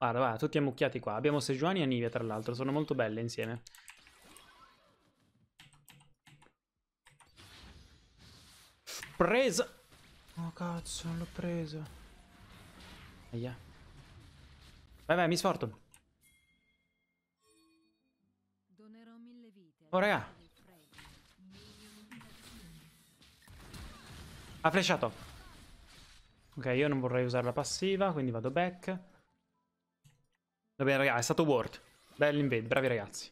Guarda, va, tutti ammucchiati qua. Abbiamo Sejuani e Nivea, tra l'altro. Sono molto belle insieme. Presa! Oh, cazzo, l'ho preso. Aia. Vai, vai, mi sforto. Oh, raga. Ha frecciato. Ok, io non vorrei usare la passiva, quindi vado back. Va bene, ragazzi, è stato Ward. Bell'invade, bravi ragazzi.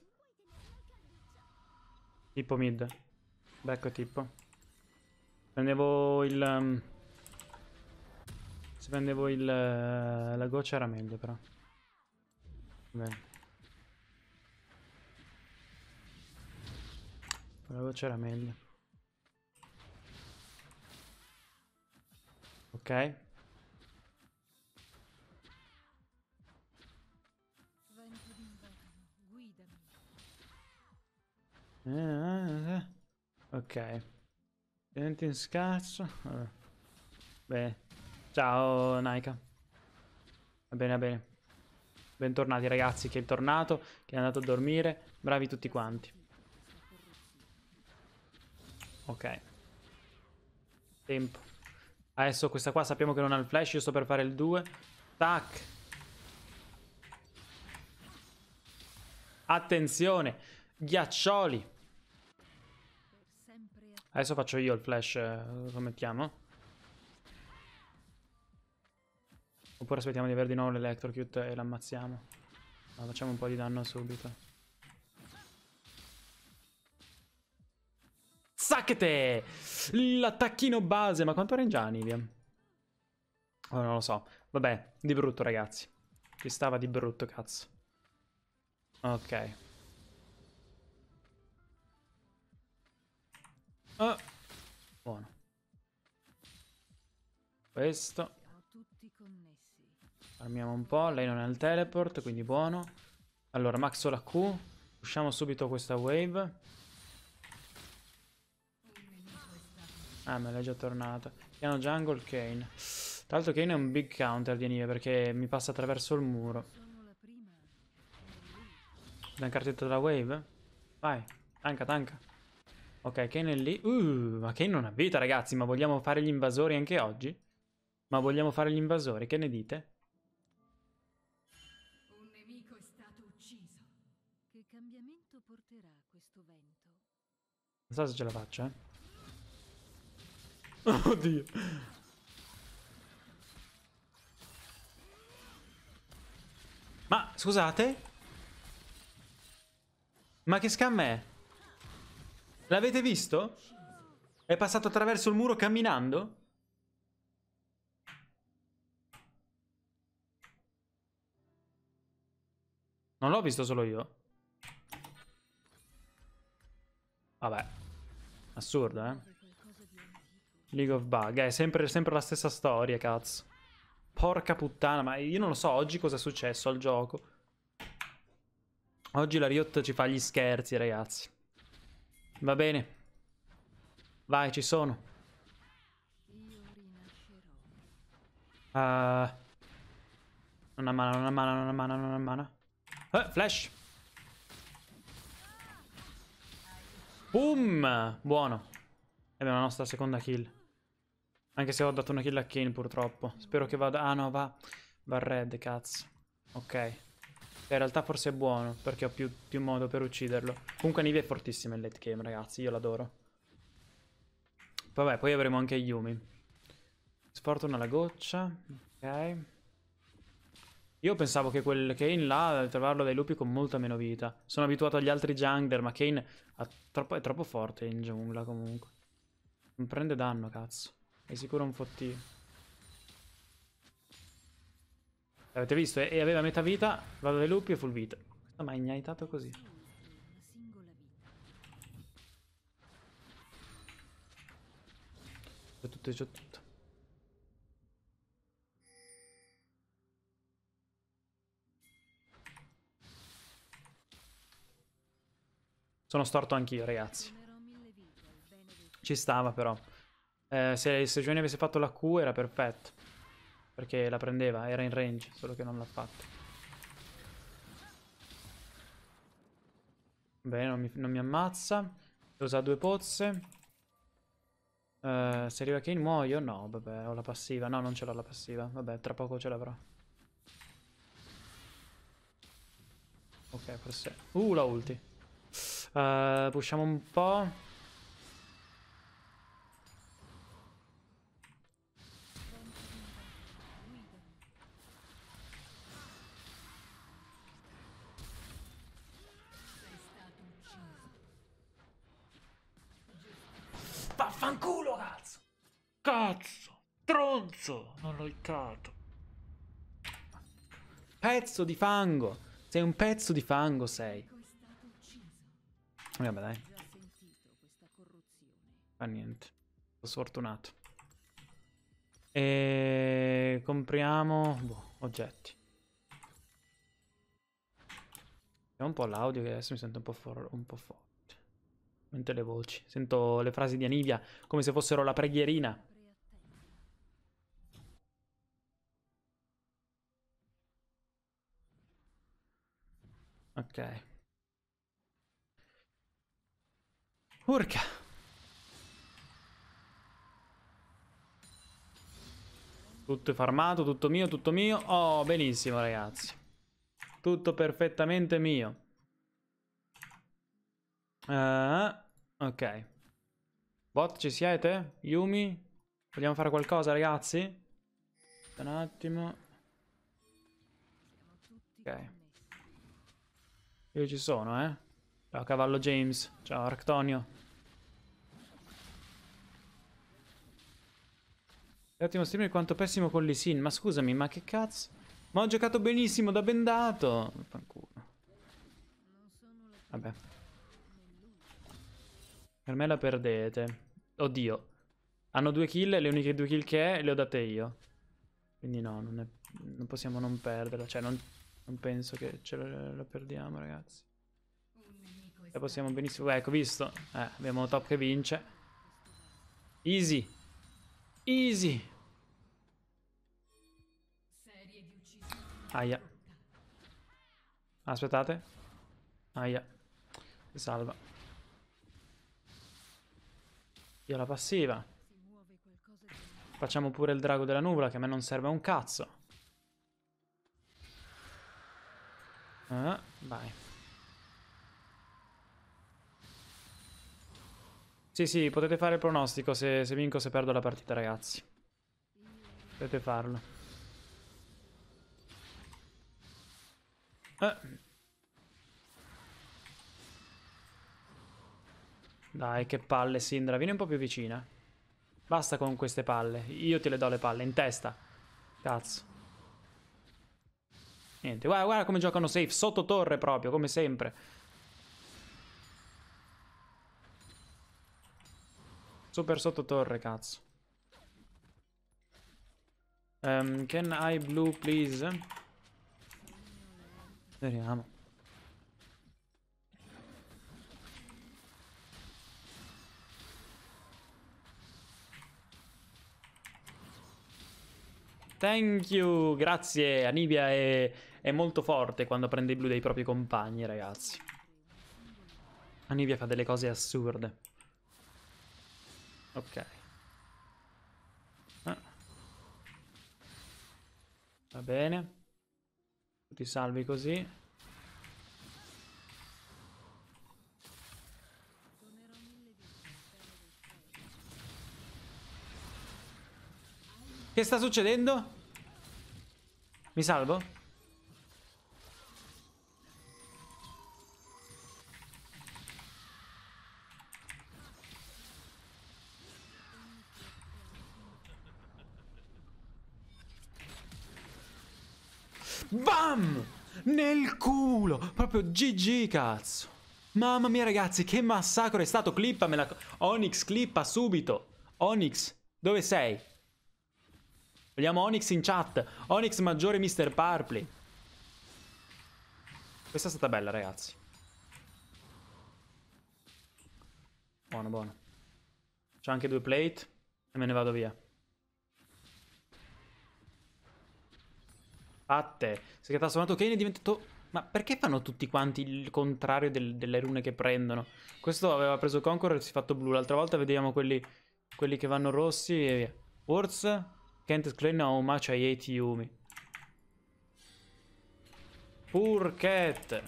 Tipo mid. Becco tipo. Prendevo il... Um... Se prendevo il... Uh, la goccia era meglio, però. Bene. La goccia era meglio. Ok. Eh, eh, eh. Ok. Tenente in scarso. Bene. Ciao, Naika. Va bene, va bene. Bentornati ragazzi, che è tornato, che è andato a dormire. Bravi tutti quanti. Ok. Tempo. Adesso questa qua sappiamo che non ha il flash, io sto per fare il 2. Tac. Attenzione. Ghiaccioli. Adesso faccio io il flash, eh, lo mettiamo. Oppure aspettiamo di avere di nuovo l'electrocute e l'ammazziamo. Ma facciamo un po' di danno subito. Sacchete! L'attacchino base, ma quanto range ha Nivian? Oh, non lo so. Vabbè, di brutto ragazzi. Ci stava di brutto, cazzo. Ok. Ah. Buono. Questo. Armiamo un po', lei non è al teleport, quindi buono. Allora, maxo la Q. Usciamo subito questa wave. Ah, me l'è già tornata. Piano jungle, Kane. Tra l'altro Kane è un big counter di Anive perché mi passa attraverso il muro. Abbiamo cartetta della wave? Vai, tanca, tanca. Ok, Kane è lì. Uh, ma Kane non ha vita, ragazzi. Ma vogliamo fare gli invasori anche oggi? Ma vogliamo fare gli invasori? Che ne dite? Un nemico è stato ucciso. Che cambiamento porterà questo vento? Non so se ce la faccio, eh. Oddio. Ma, scusate? Ma che scam è? L'avete visto? È passato attraverso il muro camminando? Non l'ho visto solo io. Vabbè. Assurdo, eh. League of Bug. È eh, sempre, sempre la stessa storia, cazzo. Porca puttana, ma io non lo so oggi cosa è successo al gioco. Oggi la Riot ci fa gli scherzi, ragazzi. Va bene. Vai, ci sono. Uh, non ha mana, non ha mana, non ha mana, non ha mana. Eh, flash. Boom! Buono. E abbiamo la nostra seconda kill. Anche se ho dato una kill a Kane purtroppo. Spero che vada... Ah no, va... Va red, cazzo. Ok in realtà forse è buono, perché ho più, più modo per ucciderlo. Comunque Nivea è fortissima in late game, ragazzi, io l'adoro. Vabbè, poi avremo anche Yumi. Sfortuna la goccia, ok. Io pensavo che quel Kane là, trovarlo dai lupi con molta meno vita. Sono abituato agli altri jungler, ma Kane troppo, è troppo forte in giungla comunque. Non prende danno, cazzo. È sicuro un fottino. L'avete visto? E aveva metà vita, vado dei lupi e full vita. Questa mi ha ignaitato così. C'ho tutto e c'ho tutto. Sono storto anch'io, ragazzi. Ci stava però. Eh, se, se Giovanni avesse fatto la Q era perfetto. Perché la prendeva, era in range, solo che non l'ha fatto. Bene, non mi, non mi ammazza. Usa due pozze. Uh, se arriva Kane muoio? No, vabbè, ho la passiva. No, non ce l'ho la passiva. Vabbè, tra poco ce l'avrò. Ok, forse... Uh, la ulti. Uh, pushiamo un po'. portato. Pezzo di fango. Sei un pezzo di fango, sei. Vabbè, dai. Fa niente. Sono sfortunato. E compriamo boh, oggetti. Vediamo un po' l'audio che adesso mi sento un po, un po' forte. Sento le voci, sento le frasi di Anivia come se fossero la preghierina. Ok. Urca. Tutto farmato, tutto mio, tutto mio. Oh, benissimo ragazzi. Tutto perfettamente mio. Uh, ok. Bot, ci siete? Yumi? Vogliamo fare qualcosa, ragazzi? Un attimo. Ok. Io ci sono, eh. Ciao Cavallo James. Ciao Arctonio. Ottimo streamer quanto pessimo con Lisin. Ma scusami, ma che cazzo? Ma ho giocato benissimo da bendato. Fanculo. Vabbè. Per me la perdete. Oddio. Hanno due kill e le uniche due kill che è le ho date io. Quindi no, non, è... non possiamo non perderla. Cioè, non, non penso che ce la, la perdiamo, ragazzi. La possiamo benissimo... Ecco, visto. Eh, abbiamo top che vince. Easy. Easy. Aia. Aspettate. Aia. Si salva. Io la passiva. Facciamo pure il drago della nuvola che a me non serve un cazzo. Ah, vai. Sì, sì, potete fare il pronostico se, se vinco o se perdo la partita, ragazzi. Potete farlo. Eh. Dai, che palle, Sindra. Vieni un po' più vicina. Basta con queste palle. Io te le do le palle, in testa. Cazzo. Niente, guarda, guarda come giocano safe, sotto torre proprio, come sempre. Super sotto torre, cazzo. Um, can I blue, please? Speriamo. Thank you, grazie Anibia e è molto forte quando prende i blu dei propri compagni, ragazzi. Anivia fa delle cose assurde. Ok. Ah. Va bene. Ti salvi così. Che sta succedendo? Mi salvo? proprio GG, cazzo. Mamma mia, ragazzi, che massacro è stato. Clippamela. Onyx, clippa subito. Onyx, dove sei? Vogliamo Onyx in chat. Onyx maggiore Mr. Parply. Questa è stata bella, ragazzi. Buono, buono. C'ho anche due plate e me ne vado via. Fatte. Si è ha suonato Kane è diventato ma perché fanno tutti quanti il contrario del, delle rune che prendono? Questo aveva preso Concord e si è fatto blu. L'altra volta vediamo quelli, quelli, che vanno rossi e via. Words can't explain how much I hate Yumi. Purket.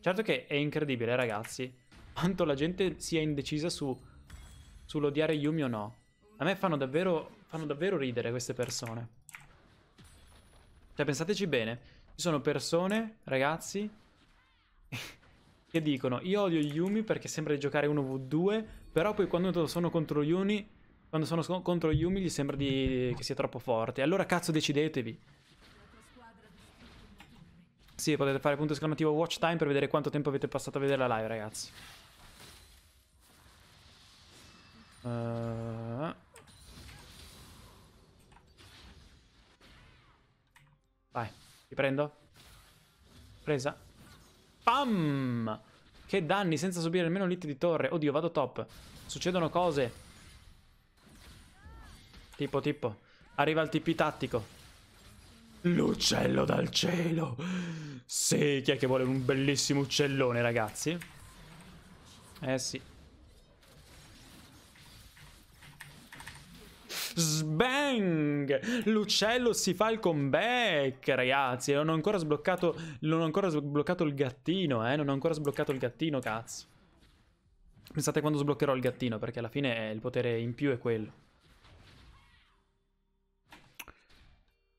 Certo che è incredibile, ragazzi, quanto la gente sia indecisa su sull'odiare Yumi o no. A me fanno davvero, fanno davvero ridere queste persone. Cioè, pensateci bene. Ci sono persone, ragazzi, che dicono io odio Yumi perché sembra di giocare 1v2, però poi quando sono contro Yumi, quando sono sc- contro Yumi gli sembra di... che sia troppo forte. Allora cazzo decidetevi. Sì, potete fare punto esclamativo watch time per vedere quanto tempo avete passato a vedere la live, ragazzi. Uh... Vai. Riprendo. Presa. Pam! Che danni senza subire nemmeno un hit di torre. Oddio, vado top. Succedono cose. Tipo, tipo. Arriva il TP tattico. L'uccello dal cielo. Sì, chi è che vuole un bellissimo uccellone, ragazzi? Eh sì. Sbang! L'uccello si fa il comeback, ragazzi. Non ho ancora sbloccato, non ho ancora sbloccato il gattino, eh. Non ho ancora sbloccato il gattino, cazzo. Pensate quando sbloccherò il gattino, perché alla fine il potere in più è quello.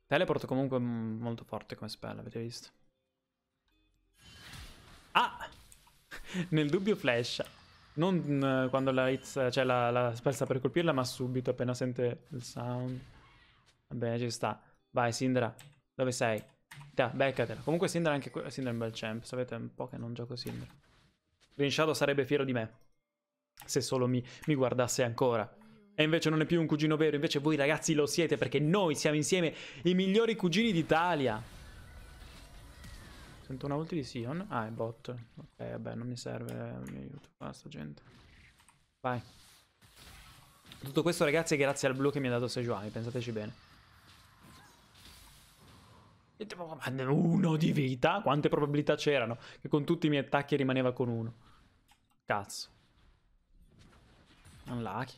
Teleport comunque molto forte come spell, avete visto? Ah! Nel dubbio flash. Non eh, quando la hits, eh, cioè la, la spelsa per colpirla, ma subito appena sente il sound. Vabbè, ci sta. Vai, Sindra, dove sei? Da, beccatela. Comunque Sindra è anche Sindra è un bel champ, sapete, un po' che non gioco Sindra. Green Shadow sarebbe fiero di me. Se solo mi, mi guardasse ancora. E invece non è più un cugino vero, invece voi ragazzi lo siete perché noi siamo insieme i migliori cugini d'Italia. Sento una ulti di Sion. Ah, è bot. Ok, vabbè, non mi serve. Mi aiuto qua sta gente. Vai. Tutto questo, ragazzi, è grazie al blu che mi ha dato Sejuani. Pensateci bene. Uno di vita? Quante probabilità c'erano? Che con tutti i miei attacchi rimaneva con uno. Cazzo. Unlucky.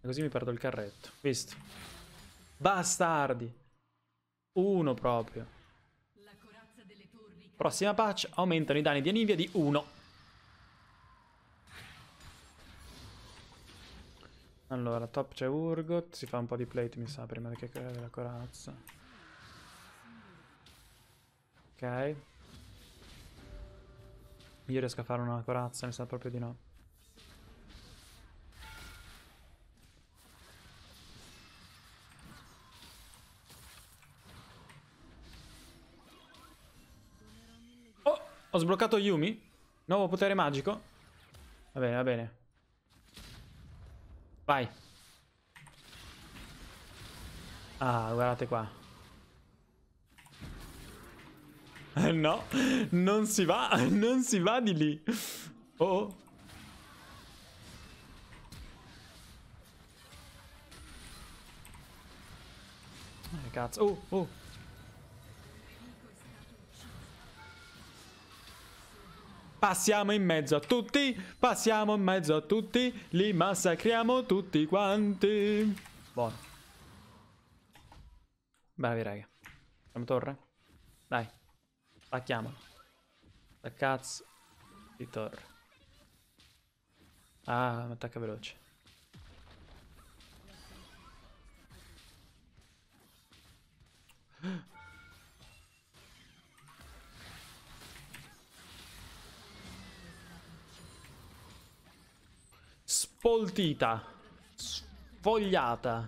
E così mi perdo il carretto. Visto. Bastardi. Uno proprio. Prossima patch, aumentano i danni di Anivia di 1. Allora, top c'è Urgot, si fa un po' di plate mi sa prima che creare la corazza. Ok. Io riesco a fare una corazza, mi sa proprio di no. Ho sbloccato Yumi. Nuovo potere magico. Va bene, va bene. Vai. Ah, guardate qua. Eh, no, non si va, non si va di lì. Oh. oh. Eh, cazzo. Oh, oh. Passiamo in mezzo a tutti, passiamo in mezzo a tutti, li massacriamo tutti quanti. Buono. Bravi, raga. Siamo torre? Dai. Attacchiamo. La cazzo di torre. Ah, mi attacca veloce. Poltita. Sfogliata.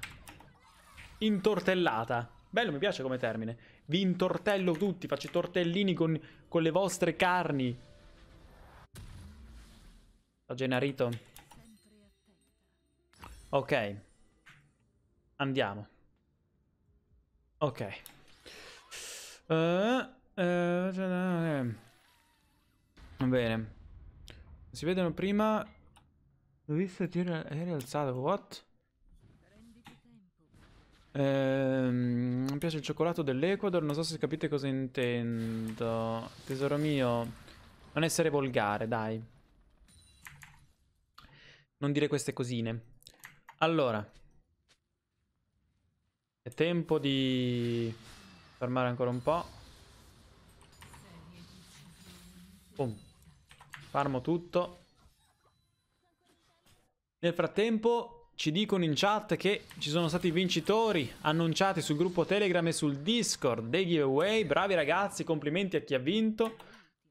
Intortellata. Bello, mi piace come termine. Vi intortello tutti, faccio i tortellini con, con le vostre carni. Ho genarito. Ok. Andiamo. Ok. Uh, uh, bene. Si vedono prima Visto che una... è rialzato, what? Ehm, mi piace il cioccolato dell'Equador, non so se capite cosa intendo. Tesoro mio, non essere volgare, dai. Non dire queste cosine. Allora. È tempo di fermare ancora un po'. Boom. Farmo tutto. Nel frattempo ci dicono in chat che ci sono stati vincitori annunciati sul gruppo Telegram e sul Discord dei giveaway. Bravi ragazzi, complimenti a chi ha vinto.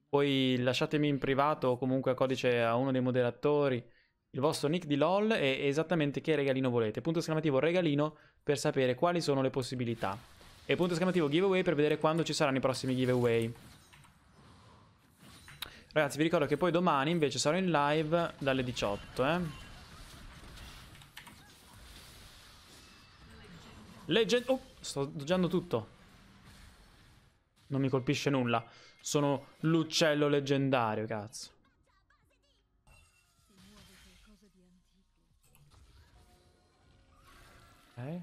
Poi lasciatemi in privato o comunque a codice a uno dei moderatori il vostro nick di LOL e esattamente che regalino volete. Punto esclamativo regalino per sapere quali sono le possibilità. E punto esclamativo giveaway per vedere quando ci saranno i prossimi giveaway. Ragazzi vi ricordo che poi domani invece sarò in live dalle 18 eh. Legend... Oh, sto doggiando tutto. Non mi colpisce nulla. Sono l'uccello leggendario, cazzo. Ok. Eh?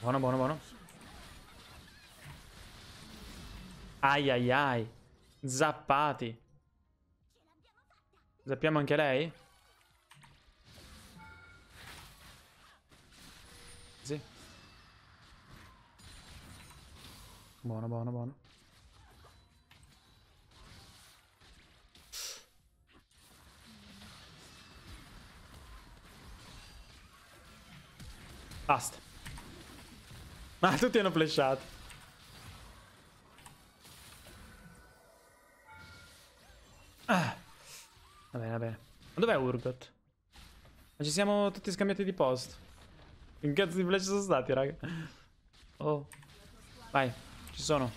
Buono, buono, buono. Ai ai ai. Zappati. Zappiamo anche lei? Sì. Buono, buono, buono. Basta. Ma tutti hanno flashato. Vabbè. Ma dov'è Urgot? Ma ci siamo tutti scambiati di post. Che cazzo di flash sono stati, raga? Oh. Vai, ci sono.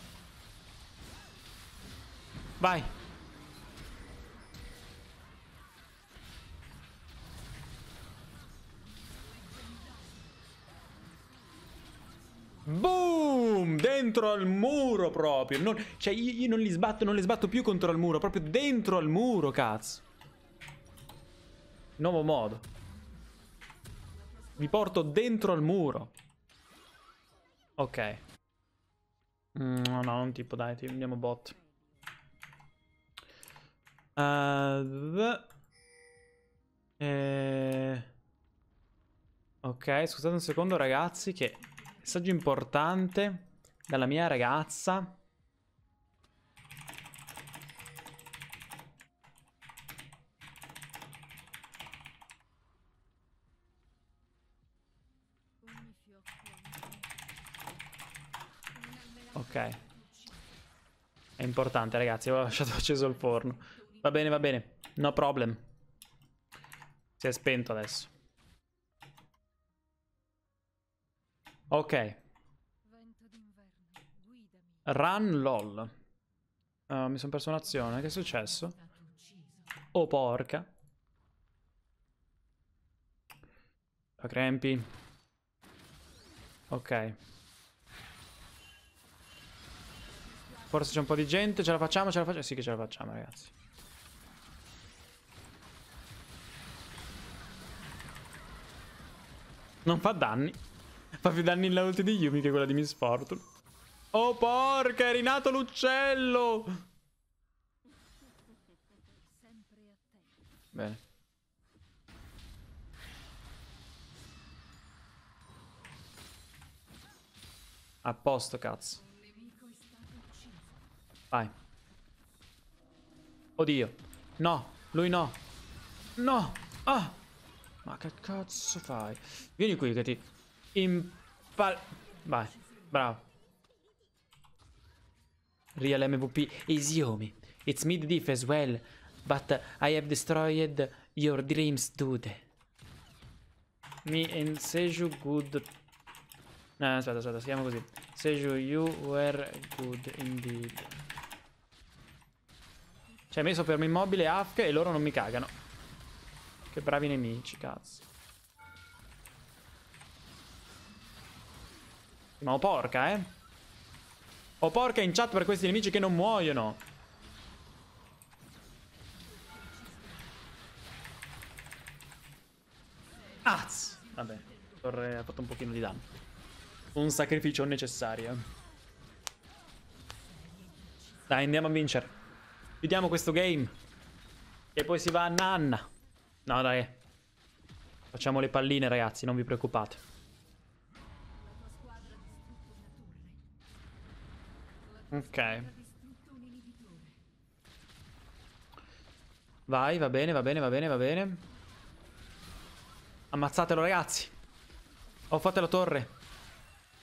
Vai. Boom! Dentro al muro proprio. Non, cioè, io, io non li sbatto, non li sbatto più contro il muro, proprio dentro al muro, cazzo. Nuovo modo. Vi porto dentro al muro. Ok. Mm, no, no, non tipo, dai, ti andiamo bot. Uh, eh... Ok, scusate un secondo ragazzi che messaggio importante dalla mia ragazza Ok. È importante, ragazzi. Ho lasciato acceso il forno. Va bene, va bene. No problem. Si è spento adesso. Ok. Run lol. Uh, mi sono perso un'azione. Che è successo? Oh, porca. Ciao, Crampi. Ok. Forse c'è un po' di gente. Ce la facciamo, ce la facciamo. Sì che ce la facciamo, ragazzi. Non fa danni. Fa più danni la ulti di Yumi che quella di Miss Fortune. Oh porca, è rinato l'uccello! Bene. A posto, cazzo. Vai. Oddio. No, lui no. No. Ah. Ma che cazzo fai? Vieni qui che ti... Impal... Vai, bravo. Real MVP is Yomi. It's mid defense as well. But I have destroyed your dreams, dude. Mi and Seju good... No, eh, aspetta, aspetta, si chiama così. Seju, you were good indeed. Cioè, messo fermo immobile AFK e loro non mi cagano. Che bravi nemici, cazzo. Ma ho oh, porca, eh. Ho oh, porca in chat per questi nemici che non muoiono. Az! Vabbè, torre ha fatto un pochino di danno. Un sacrificio necessario. Dai, andiamo a vincere. Chiudiamo questo game. E poi si va a nanna. No, dai. Facciamo le palline, ragazzi, non vi preoccupate. Ok. Vai, va bene, va bene, va bene, va bene. Ammazzatelo, ragazzi. Ho oh, fatto la torre.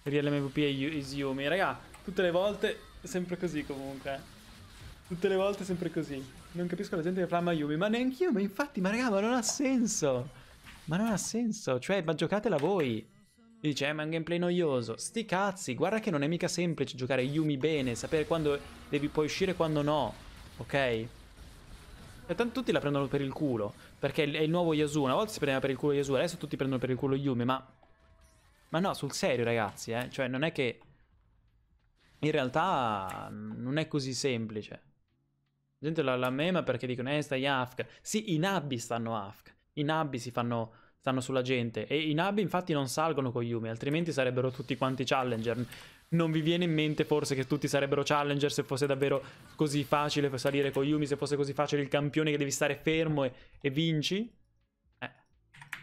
Real MVP e Yumi. Raga, tutte le volte è sempre così comunque. Tutte le volte sempre così. Non capisco la gente che flamma Yumi, ma neanche io, ma infatti, ma raga, ma non ha senso. Ma non ha senso, cioè, ma giocatela voi. Dice, eh, ma è un gameplay noioso. Sti cazzi, guarda che non è mica semplice giocare Yumi bene, sapere quando devi puoi uscire e quando no, ok? E tanto tutti la prendono per il culo, perché è il nuovo Yasuo, una volta si prendeva per il culo Yasuo, adesso tutti prendono per il culo Yumi, ma... Ma no, sul serio ragazzi, eh, cioè non è che... In realtà non è così semplice. La gente la, la mema perché dicono, eh, stai AFK. Sì, i nabbi stanno AFK. I nabbi si fanno stanno sulla gente. E i nabbi infatti non salgono con Yumi, altrimenti sarebbero tutti quanti challenger. Non vi viene in mente forse che tutti sarebbero challenger se fosse davvero così facile salire con Yumi, se fosse così facile il campione che devi stare fermo e, e vinci? Eh,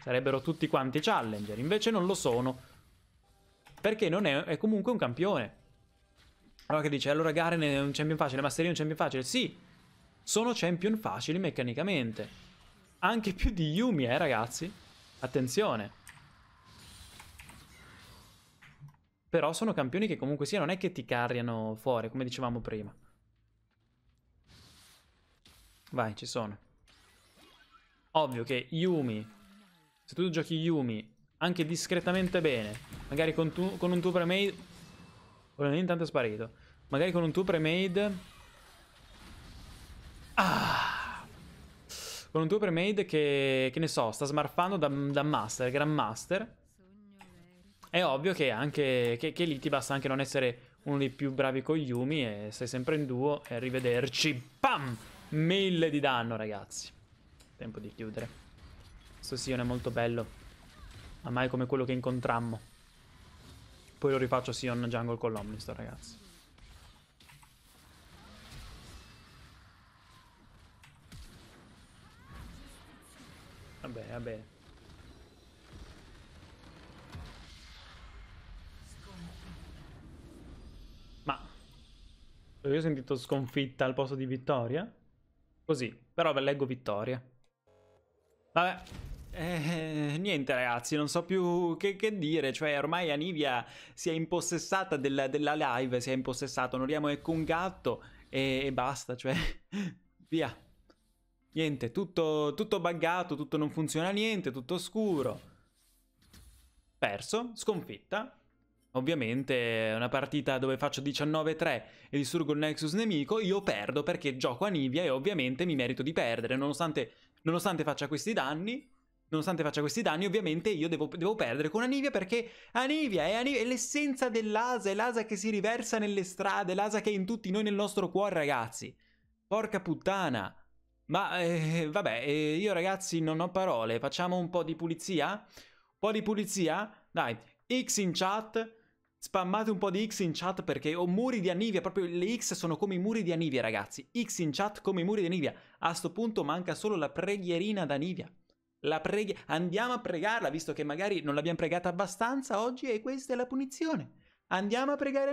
sarebbero tutti quanti challenger, invece non lo sono. Perché non è, è comunque un campione. Allora che dice, eh, allora Garen è un champion facile, Masteria è un champion facile. Sì, sono champion facili meccanicamente. Anche più di Yumi, eh, ragazzi. Attenzione. Però sono campioni che comunque sia, non è che ti carriano fuori, come dicevamo prima. Vai, ci sono. Ovvio che Yumi, se tu giochi Yumi anche discretamente bene, magari con, tu, con un tuo premade... Probabilmente tanto è sparito. Magari con un tuo premade Ah. Con un tuo premade che, che ne so, sta smarfando da, da master, grandmaster. È ovvio che, anche, che, che lì ti basta anche non essere uno dei più bravi con Yumi e sei sempre in duo e arrivederci. Pam! Mille di danno, ragazzi. Tempo di chiudere. Questo Sion è molto bello. Ma mai come quello che incontrammo. Poi lo rifaccio Sion Jungle con l'Omnistor, ragazzi. Va bene, va bene. Ma... Io ho sentito sconfitta al posto di vittoria? Così, però ve leggo vittoria. Vabbè, eh, niente ragazzi, non so più che, che, dire, cioè ormai Anivia si è impossessata della, della live, si è impossessata, onoriamo ecco un gatto e, e basta, cioè via. Niente, tutto, tutto buggato, tutto non funziona niente, tutto scuro. Perso, sconfitta. Ovviamente una partita dove faccio 19-3 e distruggo il Nexus nemico, io perdo perché gioco a Nivia e ovviamente mi merito di perdere, nonostante, nonostante faccia questi danni. Nonostante faccia questi danni, ovviamente io devo, devo perdere con Anivia perché Anivia è, Anivia, è l'essenza dell'asa, è l'asa che si riversa nelle strade, l'asa che è in tutti noi nel nostro cuore, ragazzi. Porca puttana. Ma eh, vabbè, eh, io ragazzi non ho parole, facciamo un po' di pulizia? Un po' di pulizia? Dai, X in chat, spammate un po' di X in chat perché ho muri di Anivia, proprio le X sono come i muri di Anivia ragazzi, X in chat come i muri di Anivia, a sto punto manca solo la preghierina da Anivia. La preghi- andiamo a pregarla, visto che magari non l'abbiamo pregata abbastanza oggi e questa è la punizione. Andiamo a pregare